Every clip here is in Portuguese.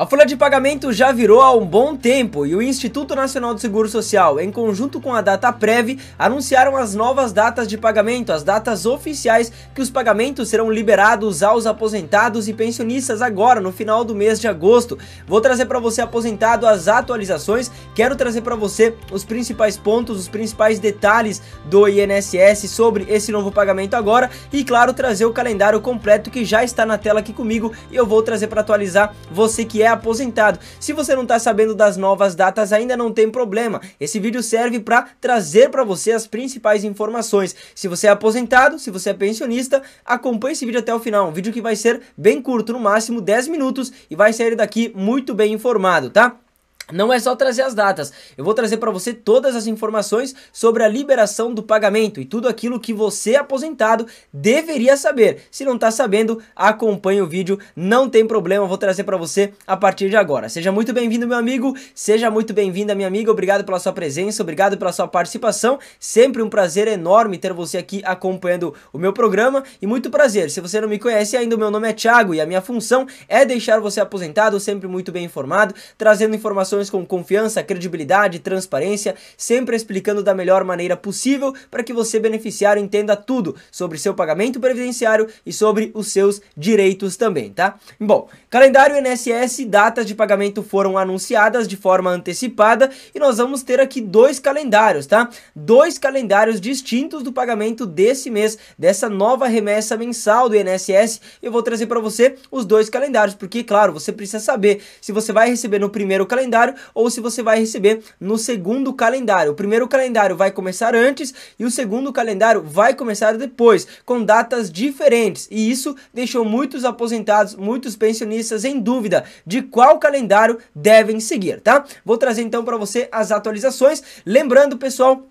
A folha de pagamento já virou há um bom tempo e o Instituto Nacional do Seguro Social, em conjunto com a Data Prev, anunciaram as novas datas de pagamento, as datas oficiais que os pagamentos serão liberados aos aposentados e pensionistas agora no final do mês de agosto. Vou trazer para você aposentado as atualizações, quero trazer para você os principais pontos, os principais detalhes do INSS sobre esse novo pagamento agora e claro trazer o calendário completo que já está na tela aqui comigo e eu vou trazer para atualizar você que é aposentado. Se você não está sabendo das novas datas, ainda não tem problema. Esse vídeo serve para trazer para você as principais informações. Se você é aposentado, se você é pensionista, acompanhe esse vídeo até o final. Um vídeo que vai ser bem curto, no máximo 10 minutos, e vai sair daqui muito bem informado, tá? Não é só trazer as datas, eu vou trazer para você todas as informações sobre a liberação do pagamento e tudo aquilo que você aposentado deveria saber. Se não está sabendo, acompanhe o vídeo, não tem problema, eu vou trazer para você a partir de agora. Seja muito bem-vindo, meu amigo, seja muito bem-vinda, minha amiga. Obrigado pela sua presença, obrigado pela sua participação. Sempre um prazer enorme ter você aqui acompanhando o meu programa e muito prazer. Se você não me conhece ainda, meu nome é Thiago e a minha função é deixar você aposentado sempre muito bem informado, trazendo informações informações com confiança, credibilidade, transparência, sempre explicando da melhor maneira possível para que você, beneficiário, entenda tudo sobre seu pagamento previdenciário e sobre os seus direitos também, tá? Bom, calendário INSS, datas de pagamento foram anunciadas de forma antecipada e nós vamos ter aqui dois calendários, tá? Dois calendários distintos do pagamento desse mês, dessa nova remessa mensal do INSS. Eu vou trazer para você os dois calendários, porque, claro, você precisa saber se você vai receber no primeiro calendário calendário ou se você vai receber no segundo calendário. O primeiro calendário vai começar antes e o segundo calendário vai começar depois, com datas diferentes. E isso deixou muitos aposentados, muitos pensionistas em dúvida de qual calendário devem seguir, tá? Vou trazer então para você as atualizações. Lembrando, pessoal,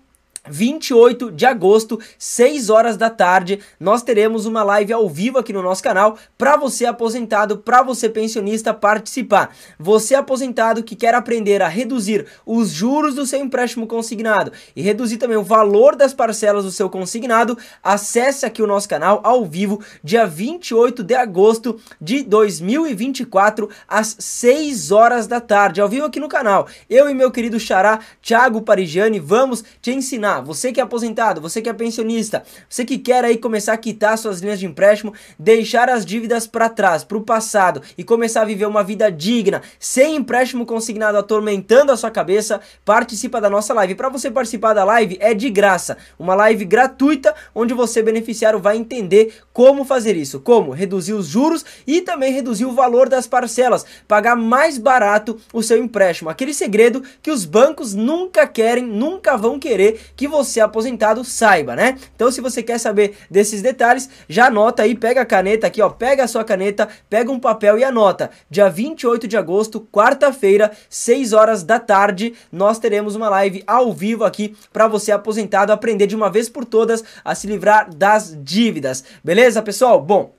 28 de agosto, 6 horas da tarde, nós teremos uma live ao vivo aqui no nosso canal para você aposentado, para você pensionista participar. Você aposentado que quer aprender a reduzir os juros do seu empréstimo consignado e reduzir também o valor das parcelas do seu consignado, acesse aqui o nosso canal ao vivo dia 28 de agosto de 2024 às 6 horas da tarde, ao vivo aqui no canal. Eu e meu querido xará Thiago Parigiani vamos te ensinar você que é aposentado, você que é pensionista, você que quer aí começar a quitar suas linhas de empréstimo, deixar as dívidas para trás, para o passado e começar a viver uma vida digna, sem empréstimo consignado atormentando a sua cabeça, participa da nossa live. Para você participar da live é de graça, uma live gratuita onde você beneficiário vai entender como fazer isso, como reduzir os juros e também reduzir o valor das parcelas, pagar mais barato o seu empréstimo. Aquele segredo que os bancos nunca querem, nunca vão querer que você aposentado saiba, né? Então se você quer saber desses detalhes, já anota aí, pega a caneta aqui, ó, pega a sua caneta, pega um papel e anota. Dia 28 de agosto, quarta-feira, 6 horas da tarde, nós teremos uma live ao vivo aqui para você aposentado aprender de uma vez por todas a se livrar das dívidas. Beleza, pessoal? Bom,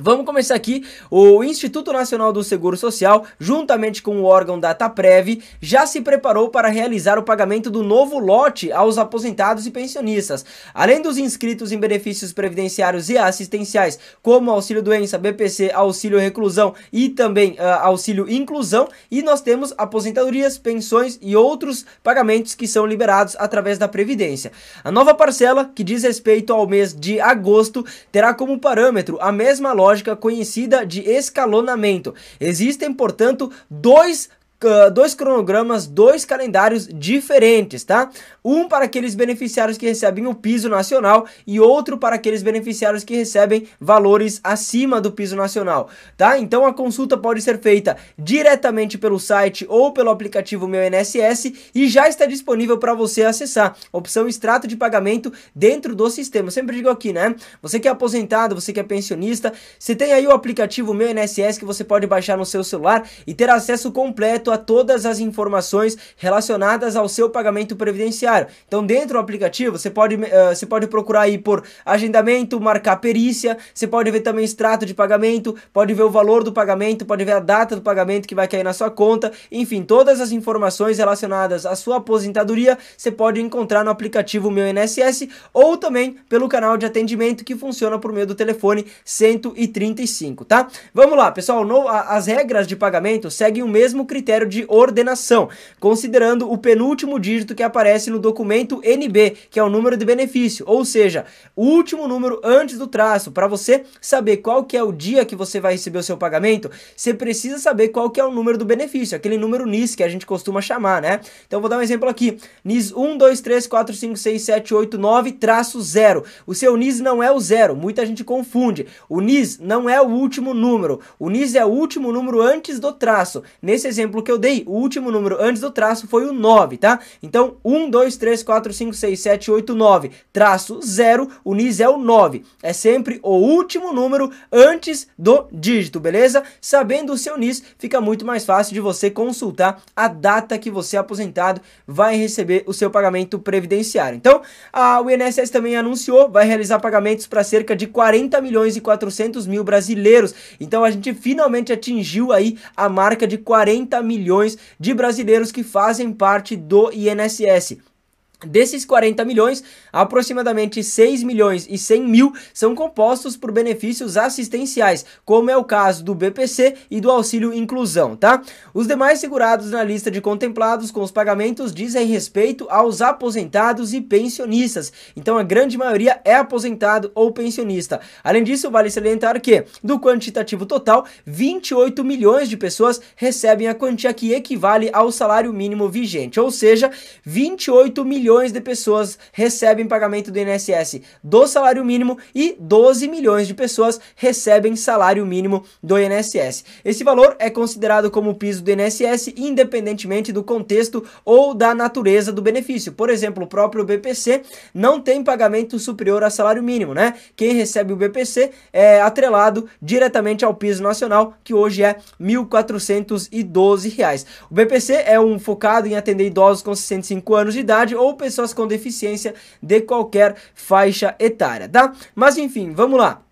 Vamos começar aqui. O Instituto Nacional do Seguro Social, juntamente com o órgão DataPrev, já se preparou para realizar o pagamento do novo lote aos aposentados e pensionistas. Além dos inscritos em benefícios previdenciários e assistenciais, como auxílio doença, BPC, auxílio reclusão e também uh, auxílio inclusão, e nós temos aposentadorias, pensões e outros pagamentos que são liberados através da previdência. A nova parcela, que diz respeito ao mês de agosto, terá como parâmetro a mesma lote lógica conhecida de escalonamento. Existem, portanto, dois dois cronogramas, dois calendários diferentes, tá? Um para aqueles beneficiários que recebem o piso nacional e outro para aqueles beneficiários que recebem valores acima do piso nacional, tá? Então a consulta pode ser feita diretamente pelo site ou pelo aplicativo Meu INSS e já está disponível para você acessar. Opção extrato de pagamento dentro do sistema. Eu sempre digo aqui, né? Você que é aposentado, você que é pensionista, você tem aí o aplicativo Meu INSS que você pode baixar no seu celular e ter acesso completo a todas as informações relacionadas ao seu pagamento previdenciário. Então, dentro do aplicativo, você pode, uh, você pode procurar aí por agendamento, marcar perícia, você pode ver também extrato de pagamento, pode ver o valor do pagamento, pode ver a data do pagamento que vai cair na sua conta, enfim, todas as informações relacionadas à sua aposentadoria você pode encontrar no aplicativo Meu INSS ou também pelo canal de atendimento que funciona por meio do telefone 135, tá? Vamos lá, pessoal, no, a, as regras de pagamento seguem o mesmo critério de ordenação, considerando o penúltimo dígito que aparece no documento NB, que é o número de benefício, ou seja, o último número antes do traço. Para você saber qual que é o dia que você vai receber o seu pagamento, você precisa saber qual que é o número do benefício, aquele número NIS que a gente costuma chamar, né? Então vou dar um exemplo aqui. NIS 1, 2, 3, 4, 5, 6, 7, 8, 9, traço 0. O seu NIS não é o zero, muita gente confunde. O NIS não é o último número. O NIS é o último número antes do traço. Nesse exemplo que eu dei. O último número antes do traço foi o 9, tá? Então, 1, 2, 3, 4, 5, 6, 7, 8, 9. Traço 0, o NIS é o 9. É sempre o último número antes do dígito, beleza? Sabendo o seu NIS, fica muito mais fácil de você consultar a data que você é aposentado vai receber o seu pagamento previdenciário. Então, a, o INSS também anunciou, vai realizar pagamentos para cerca de 40 milhões e 400 mil brasileiros. Então, a gente finalmente atingiu aí a marca de 40 milhões milhões de brasileiros que fazem parte do INSS. Desses 40 milhões, aproximadamente 6 milhões e 100 mil são compostos por benefícios assistenciais, como é o caso do BPC e do auxílio inclusão, tá? Os demais segurados na lista de contemplados com os pagamentos dizem respeito aos aposentados e pensionistas. Então a grande maioria é aposentado ou pensionista. Além disso, vale salientar que do quantitativo total, 28 milhões de pessoas recebem a quantia que equivale ao salário mínimo vigente, ou seja, 28 milhões milhões de pessoas recebem pagamento do INSS do salário mínimo e 12 milhões de pessoas recebem salário mínimo do INSS. Esse valor é considerado como piso do INSS independentemente do contexto ou da natureza do benefício. Por exemplo, o próprio BPC não tem pagamento superior a salário mínimo, né? Quem recebe o BPC é atrelado diretamente ao piso nacional, que hoje é R$ 1.412. O BPC é um focado em atender idosos com 65 anos de idade ou pessoas com deficiência de qualquer faixa etária, tá? Mas enfim, vamos lá.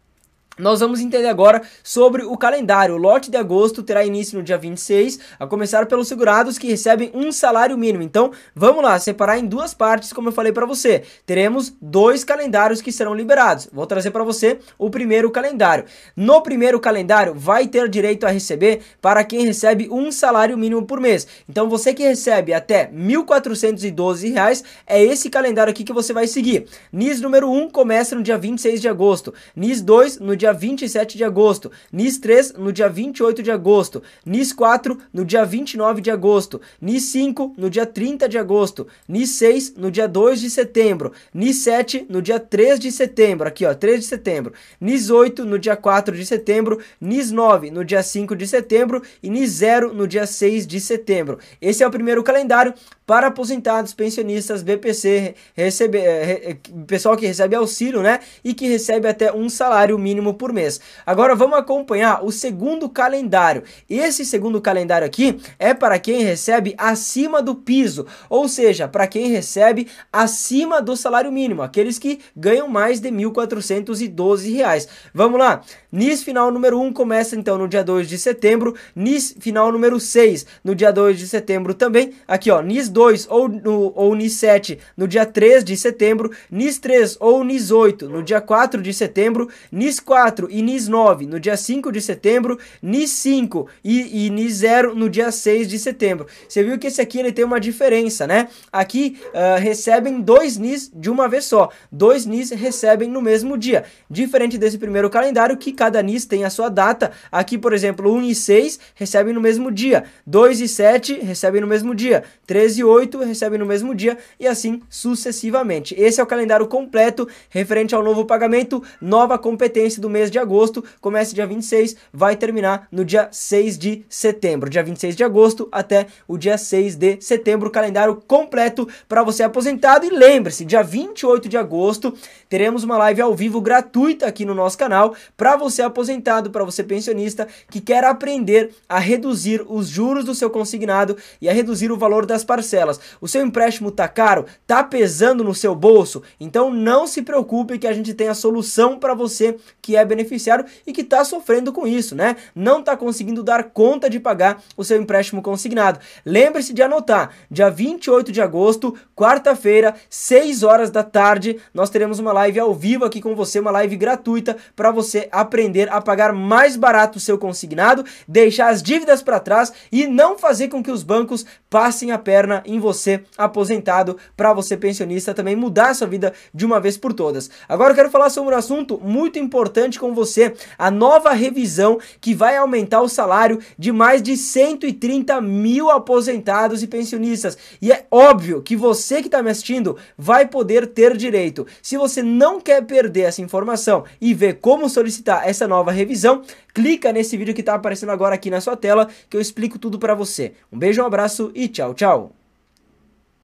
Nós vamos entender agora sobre o calendário. O lote de agosto terá início no dia 26, a começar pelos segurados que recebem um salário mínimo. Então, vamos lá, separar em duas partes, como eu falei para você. Teremos dois calendários que serão liberados. Vou trazer para você o primeiro calendário. No primeiro calendário, vai ter direito a receber para quem recebe um salário mínimo por mês. Então, você que recebe até R$ 1.412, é esse calendário aqui que você vai seguir. NIS número 1 começa no dia 26 de agosto, NIS 2 no dia dia 27 de agosto, NIS 3 no dia 28 de agosto, NIS 4 no dia 29 de agosto, NIS 5 no dia 30 de agosto, NIS 6 no dia 2 de setembro, NIS 7 no dia 3 de setembro, aqui ó, 3 de setembro, NIS 8 no dia 4 de setembro, NIS 9 no dia 5 de setembro e NIS 0 no dia 6 de setembro. Esse é o primeiro calendário para aposentados, pensionistas, BPC, recebe, eh, re, eh, pessoal que recebe auxílio, né? E que recebe até um salário mínimo por mês. Agora vamos acompanhar o segundo calendário. Esse segundo calendário aqui é para quem recebe acima do piso, ou seja, para quem recebe acima do salário mínimo, aqueles que ganham mais de R$ 1.412. Vamos lá. NIS final número 1 começa então no dia 2 de setembro, NIS final número 6 no dia 2 de setembro também, aqui ó, NIS 2 ou, no, ou NIS 7 no dia 3 de setembro, NIS 3 ou NIS 8 no dia 4 de setembro, NIS 4 e NIS 9 no dia 5 de setembro, NIS 5 e, e NIS 0 no dia 6 de setembro. Você viu que esse aqui ele tem uma diferença, né? Aqui uh, recebem dois NIS de uma vez só, dois NIS recebem no mesmo dia, diferente desse primeiro calendário que cada NIS tem a sua data. Aqui, por exemplo, 1 e 6 recebem no mesmo dia, 2 e 7 recebem no mesmo dia, 13 e 8 recebem no mesmo dia e assim sucessivamente. Esse é o calendário completo referente ao novo pagamento, nova competência do mês de agosto, começa dia 26, vai terminar no dia 6 de setembro, dia 26 de agosto até o dia 6 de setembro, calendário completo para você aposentado e lembre-se, dia 28 de agosto teremos uma live ao vivo gratuita aqui no nosso canal para você você aposentado, para você pensionista que quer aprender a reduzir os juros do seu consignado e a reduzir o valor das parcelas. O seu empréstimo tá caro, tá pesando no seu bolso, então não se preocupe que a gente tem a solução para você que é beneficiário e que tá sofrendo com isso, né? Não tá conseguindo dar conta de pagar o seu empréstimo consignado. Lembre-se de anotar, dia 28 de agosto, quarta-feira, 6 horas da tarde, nós teremos uma live ao vivo aqui com você, uma live gratuita para você aprender aprender a pagar mais barato o seu consignado, deixar as dívidas para trás e não fazer com que os bancos passem a perna em você aposentado, para você pensionista também mudar a sua vida de uma vez por todas. Agora eu quero falar sobre um assunto muito importante com você, a nova revisão que vai aumentar o salário de mais de 130 mil aposentados e pensionistas. E é óbvio que você que está me assistindo vai poder ter direito. Se você não quer perder essa informação e ver como solicitar essa nova revisão, clica nesse vídeo que está aparecendo agora aqui na sua tela que eu explico tudo para você. Um beijo, um abraço e tchau, tchau!